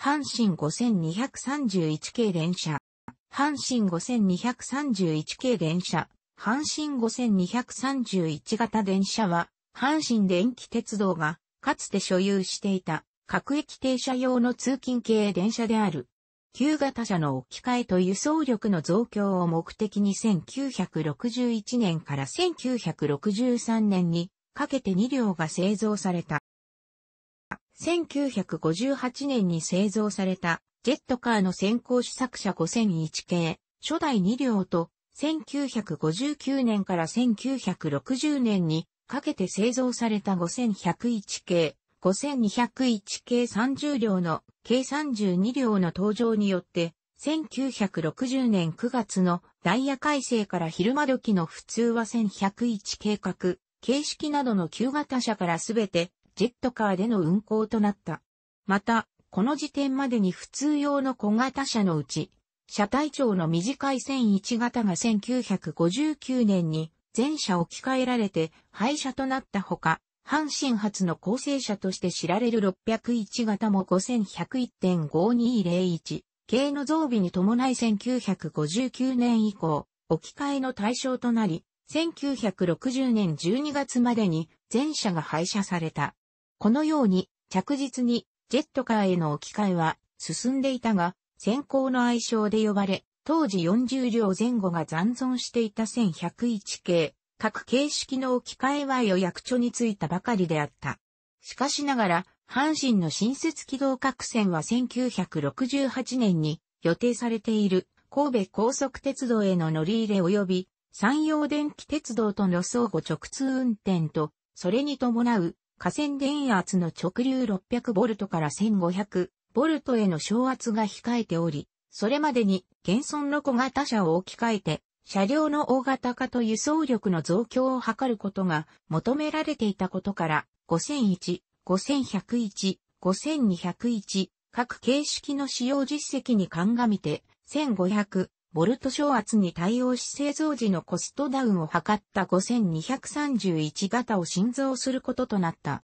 阪神5231系電車。阪神5231系電車。阪神5231型電車は、阪神電気鉄道が、かつて所有していた、各駅停車用の通勤系電車である。旧型車の置き換えと輸送力の増強を目的に1961年から1963年にかけて2両が製造された。1958年に製造されたジェットカーの先行試作車5001系、初代2両と、1959年から1960年にかけて製造された5101系、5201系30両の計32両の登場によって、1960年9月のダイヤ改正から昼間時の普通は1101計画、形式などの旧型車からすべてジェットカーでの運行となった。また、この時点までに普通用の小型車のうち、車体長の短い1001型が1959年に全車置き換えられて廃車となったほか、阪神発の構成車として知られる601型も5101.5201系の増備に伴い1959年以降、置き換えの対象となり、1960年12月までに全車が廃車された。このように着実にジェットカーへの置き換えは進んでいたが、先行の愛称で呼ばれ、当時40両前後が残存していた1101系、各形式の置き換えは予約所についたばかりであった。しかしながら、阪神の新設軌道各線は1968年に予定されている神戸高速鉄道への乗り入れ及び山陽電気鉄道との相互直通運転と、それに伴う河川電圧の直流 600V から 1500V への昇圧が控えており、それまでに現存の小型車を置き換えて、車両の大型化と輸送力の増強を図ることが求められていたことから、5001、5101、5201、各形式の使用実績に鑑みて、1500、ボルト昇圧に対応し製造時のコストダウンを図った5231型を新造することとなった。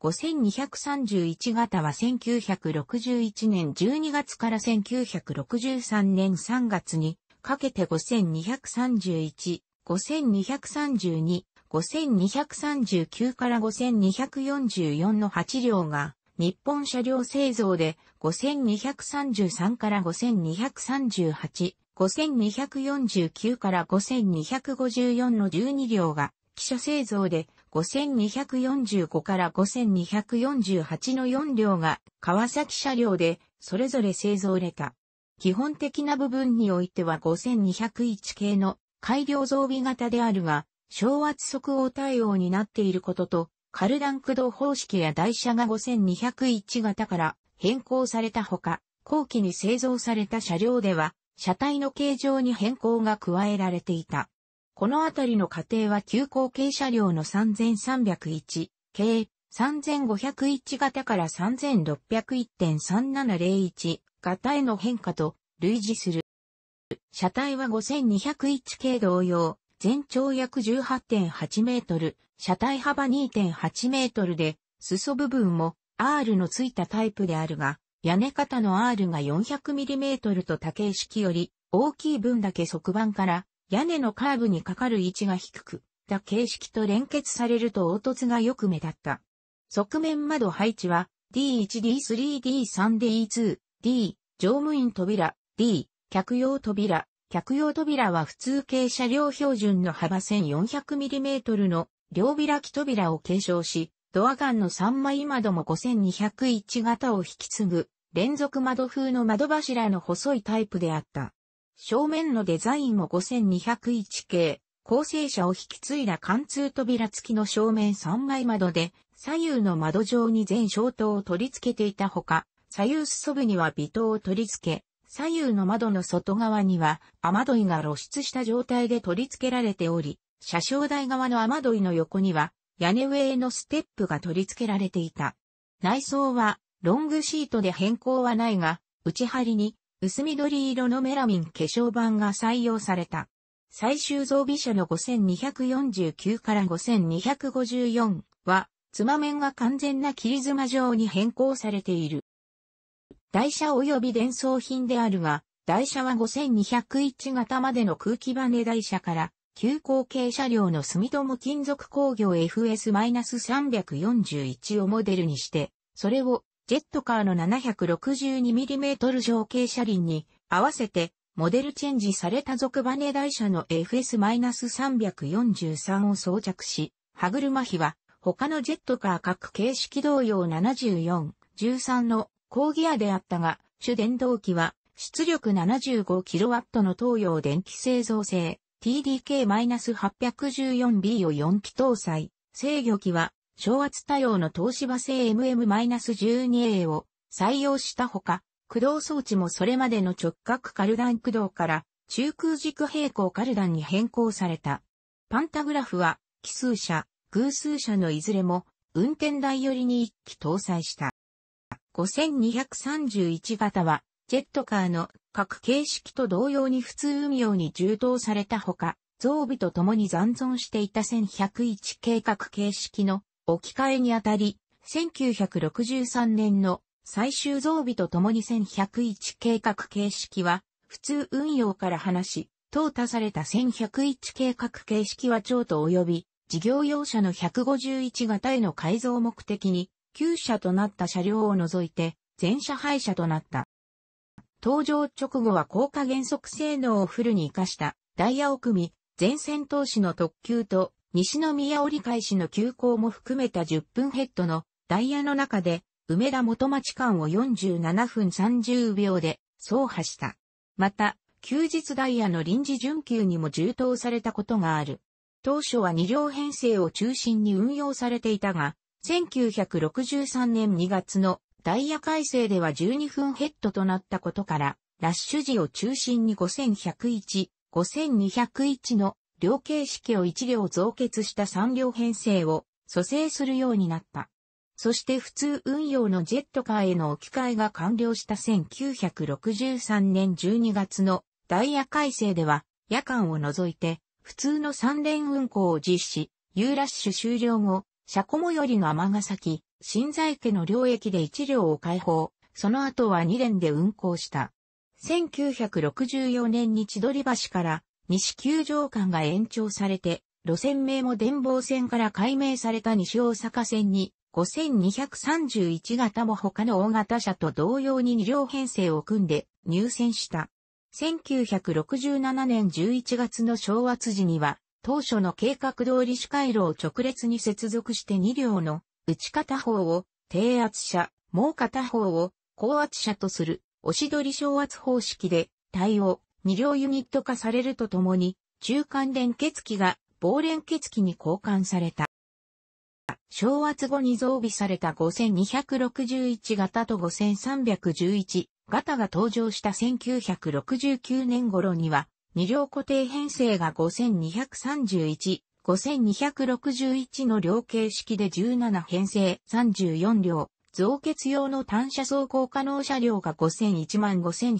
5231型は1961年12月から1963年3月にかけて5231、5232、5239から5244の8両が日本車両製造で5233から5238、5249から5254の12両が、汽車製造で5245から5248の4両が川崎車両でそれぞれ製造れた。基本的な部分においては5201系の改良増備型であるが、昭圧即応対応になっていることと、カルダン駆動方式や台車が5201型から変更されたほか、後期に製造された車両では、車体の形状に変更が加えられていた。このあたりの過程は急行系車両の3301系、3501型から3601.3701型への変化と類似する。車体は5201系同様、全長約18.8メートル、車体幅2.8メートルで、裾部分も R のついたタイプであるが、屋根型の R が4 0 0トルと多形式より大きい分だけ側板から屋根のカーブにかかる位置が低く、多形式と連結されると凹凸がよく目立った。側面窓配置は D1D3D3D2、D、乗務員扉、D、客用扉、客用扉は普通軽車両標準の幅 1400mm の両開き扉を継承し、ドアガンの3枚窓も5201型を引き継ぐ、連続窓風の窓柱の細いタイプであった。正面のデザインも5201系、構成車を引き継いだ貫通扉付きの正面3枚窓で、左右の窓上に全消灯を取り付けていたほか、左右裾部には微灯を取り付け、左右の窓の外側には雨どいが露出した状態で取り付けられており、車掌台側の雨どいの横には、屋根上へのステップが取り付けられていた。内装は、ロングシートで変更はないが、内張りに、薄緑色のメラミン化粧板が採用された。最終造備車の5249から5254は、妻面が完全な切り妻状に変更されている。台車及び伝送品であるが、台車は5201型までの空気バネ台車から急行系車両の住友金属工業 FS-341 をモデルにして、それをジェットカーの 762mm 上傾車輪に合わせてモデルチェンジされた俗バネ台車の FS-343 を装着し、歯車比は他のジェットカー各形式同様74、13の高ギアであったが、主電動機は出力 75kW の東洋電気製造製 TDK-814B を4機搭載。制御機は、小圧多様の東芝製 MM-12A を採用したほか、駆動装置もそれまでの直角カルダン駆動から中空軸平行カルダンに変更された。パンタグラフは、奇数車、偶数車のいずれも、運転台寄りに1機搭載した。5231型は、ジェットカーの各形式と同様に普通運用に充当されたほか、増備とともに残存していた1101計画形式の置き換えにあたり、1963年の最終増備とともに1101計画形式は、普通運用から話し、淘汰された1101計画形式は長と及び、事業用車の151型への改造目的に、旧車となった車両を除いて、全車廃車となった。登場直後は効果減速性能をフルに活かしたダイヤを組み、前線投資の特急と西宮折り返しの急行も含めた10分ヘッドのダイヤの中で梅田元町間を47分30秒で走破した。また、休日ダイヤの臨時準急にも充当されたことがある。当初は2両編成を中心に運用されていたが、1963年2月のダイヤ改正では12分ヘッドとなったことから、ラッシュ時を中心に5101、5201の両形式を1両増結した3両編成を蘇生するようになった。そして普通運用のジェットカーへの置き換えが完了した1963年12月のダイヤ改正では夜間を除いて普通の3連運行を実施、U ラッシュ終了後、車庫最寄りの天ヶ崎、新在家の領域で1両を開放、その後は2連で運行した。1964年に千鳥橋から西九条間が延長されて、路線名も電房線から改名された西大阪線に5231型も他の大型車と同様に2両編成を組んで入線した。1967年11月の昭和辻には、当初の計画通り市回路を直列に接続して2両の内片方を低圧車、もう片方を高圧車とする押し取り昇圧方式で対応、2両ユニット化されるとともに中間連結機が棒連結機に交換された。昭圧後に増備された5261型と5311型が登場した1969年頃には、2両固定編成が5231 5261の両形式で17編成34両、増結用の単車走行可能車両が5 0 1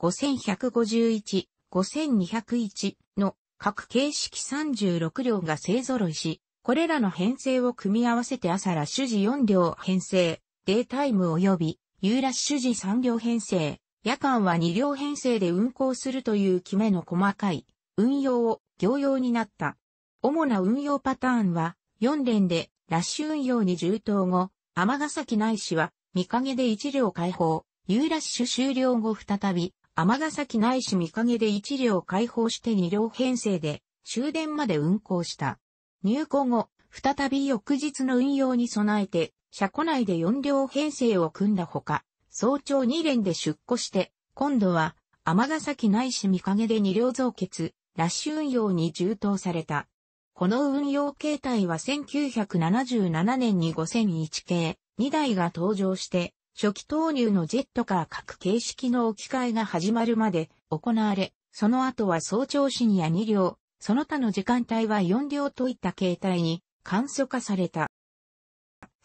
5101、5151、5201の各形式36両が勢揃いし、これらの編成を組み合わせて朝ら主シ4両編成、データイム及び夕ラッシュ時3両編成、夜間は2両編成で運行するという決めの細かい運用を業用になった。主な運用パターンは、4連でラッシュ運用に充当後、尼崎内市は、見陰で1両解放、U ラッシュ終了後再び、尼崎内市見陰で1両解放して2両編成で、終電まで運行した。入庫後、再び翌日の運用に備えて、車庫内で4両編成を組んだほか、早朝2連で出庫して、今度は、尼崎内市見陰で2両増結、ラッシュ運用に充当された。この運用形態は1977年に5001系2台が登場して、初期投入のジェットカー各形式の置き換えが始まるまで行われ、その後は早朝深夜2両、その他の時間帯は4両といった形態に簡素化された。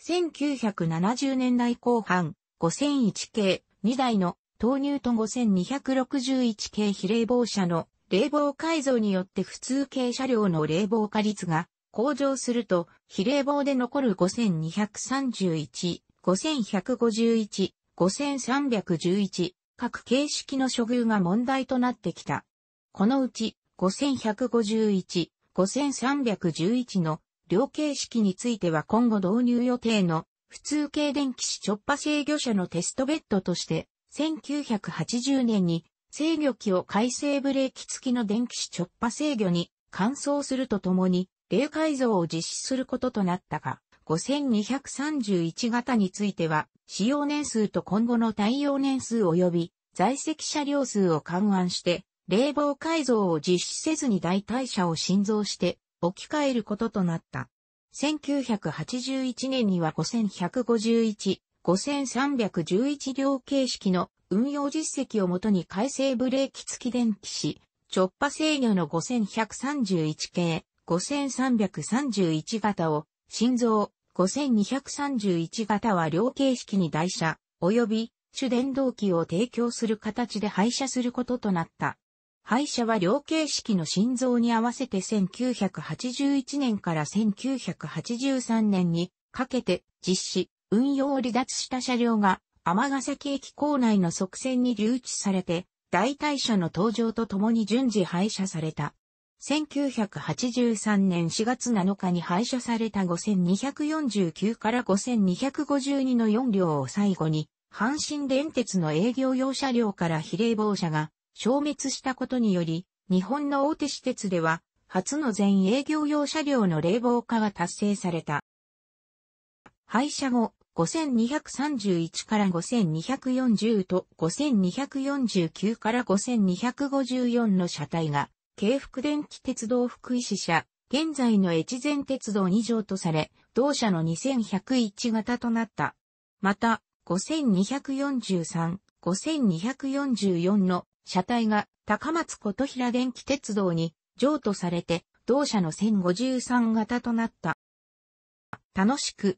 1970年代後半、5001系2台の投入と5261系比例防車の冷房改造によって普通軽車両の冷房化率が向上すると、非冷房で残る5231、5151、5311、各形式の処遇が問題となってきた。このうち、5151、5311の両形式については今後導入予定の普通系電気子直波制御車のテストベッドとして1980年に制御機を回生ブレーキ付きの電気子直波制御に換装するとともに、冷改造を実施することとなったが、5231型については、使用年数と今後の対応年数及び在籍車両数を勘案して、冷房改造を実施せずに代替車を新造して置き換えることとなった。1981年には5151 5311両形式の運用実績をもとに改正ブレーキ付き電気し、直波制御の5131系、5331型を、心臓、5231型は両形式に台車、及び主電動機を提供する形で廃車することとなった。廃車は両形式の心臓に合わせて1981年から1983年にかけて実施、運用を離脱した車両が、尼崎駅構内の側線に留置されて、代替車の登場とともに順次廃車された。1983年4月7日に廃車された5249から5252の4両を最後に、阪神電鉄の営業用車両から比例防車が消滅したことにより、日本の大手私鉄では、初の全営業用車両の冷房化が達成された。廃車後、5231から5240と5249から5254の車体が、京福電気鉄道福井支社、現在の越前鉄道2条とされ、同社の2101型となった。また、5243、5244の車体が高松琴平電気鉄道に譲渡されて、同社の1053型となった。楽しく、